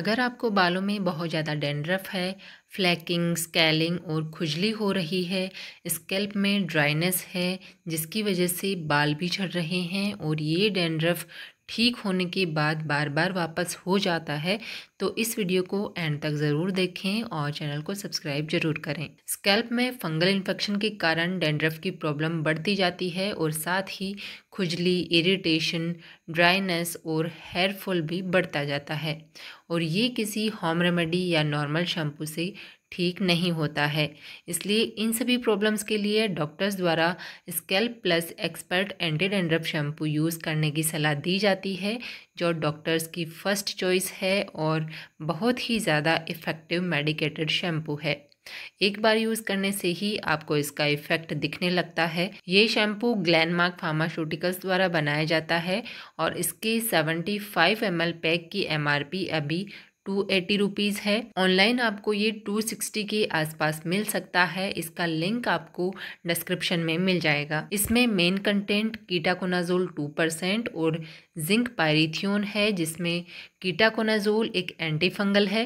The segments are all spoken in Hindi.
अगर आपको बालों में बहुत ज़्यादा डेंड्रफ है फ्लैकिंग स्कैलिंग और खुजली हो रही है स्केल्प में ड्राइनेस है जिसकी वजह से बाल भी झड़ रहे हैं और ये डैंड्रफ ठीक होने के बाद बार बार वापस हो जाता है तो इस वीडियो को एंड तक ज़रूर देखें और चैनल को सब्सक्राइब जरूर करें स्कैल्प में फंगल इन्फेक्शन के कारण डेंड्रफ की प्रॉब्लम बढ़ती जाती है और साथ ही खुजली इरिटेशन ड्राइनेस और हेयर फॉल भी बढ़ता जाता है और ये किसी होम रेमेडी या नॉर्मल शैम्पू से ठीक नहीं होता है इसलिए इन सभी प्रॉब्लम्स के लिए डॉक्टर्स द्वारा scalp plus expert anti dandruff shampoo use करने की सलाह दी जाती है जो डॉक्टर्स की फ़र्स्ट चॉइस है और बहुत ही ज़्यादा इफ़ेक्टिव मेडिकेटेड शैम्पू है एक बार यूज़ करने से ही आपको इसका इफेक्ट दिखने लगता है ये शैम्पू ग्लैनमार्क फार्मास्यूटिकल्स द्वारा बनाया जाता है और इसके 75 फाइव पैक की एमआरपी अभी टू एटी रुपीज़ है ऑनलाइन आपको ये टू सिक्सटी के आसपास मिल सकता है इसका लिंक आपको डिस्क्रिप्शन में मिल जाएगा इसमें main content ketoconazole two percent और जिंक पायरीथियोन है जिसमें कीटाकोनाजोल एक एंटी फंगल है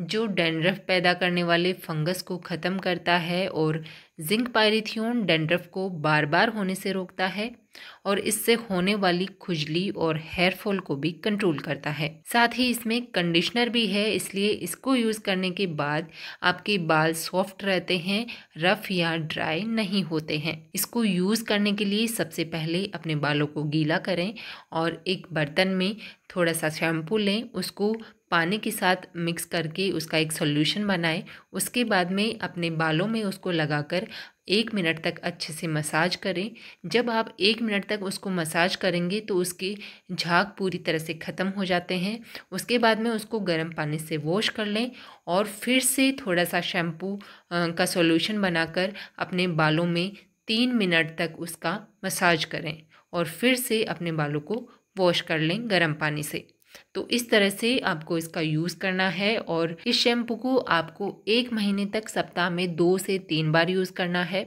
जो डेंड्रफ पैदा करने वाले फंगस को ख़त्म करता है और जिंक पायरिथियोन डेंड्रफ को बार बार होने से रोकता है और इससे होने वाली खुजली और हेयर फॉल को भी कंट्रोल करता है साथ ही इसमें कंडीशनर भी है इसलिए इसको यूज़ करने के बाद आपके बाल सॉफ्ट रहते हैं रफ़ या ड्राई नहीं होते हैं इसको यूज़ करने के लिए सबसे पहले अपने बालों को गीला करें और एक बर्तन में थोड़ा सा शैम्पू लें उसको पानी के साथ मिक्स करके उसका एक सॉल्यूशन बनाएं उसके बाद में अपने बालों में उसको लगाकर एक मिनट तक अच्छे से मसाज करें जब आप एक मिनट तक उसको मसाज करेंगे तो उसकी झाग पूरी तरह से ख़त्म हो जाते हैं उसके बाद में उसको गर्म पानी से वॉश कर लें और फिर से थोड़ा सा शैम्पू का सॉल्यूशन बनाकर अपने बालों में तीन मिनट तक उसका मसाज करें और फिर से अपने बालों को वॉश कर लें गर्म पानी से तो इस तरह से आपको इसका यूज़ करना है और इस शैम्पू को आपको एक महीने तक सप्ताह में दो से तीन बार यूज़ करना है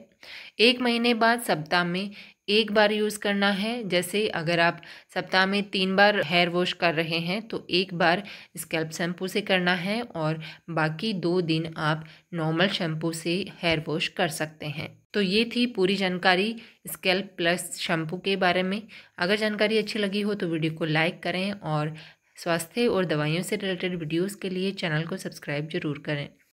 एक महीने बाद सप्ताह में एक बार यूज़ करना है जैसे अगर आप सप्ताह में तीन बार हेयर वॉश कर रहे हैं तो एक बार स्कैल्प शैम्पू से करना है और बाकी दो दिन आप नॉर्मल शैम्पू से हेयर वॉश कर सकते हैं तो ये थी पूरी जानकारी स्कैल्प प्लस शैम्पू के बारे में अगर जानकारी अच्छी लगी हो तो वीडियो को लाइक करें और स्वास्थ्य और दवाइयों से रिलेटेड वीडियोस के लिए चैनल को सब्सक्राइब जरूर करें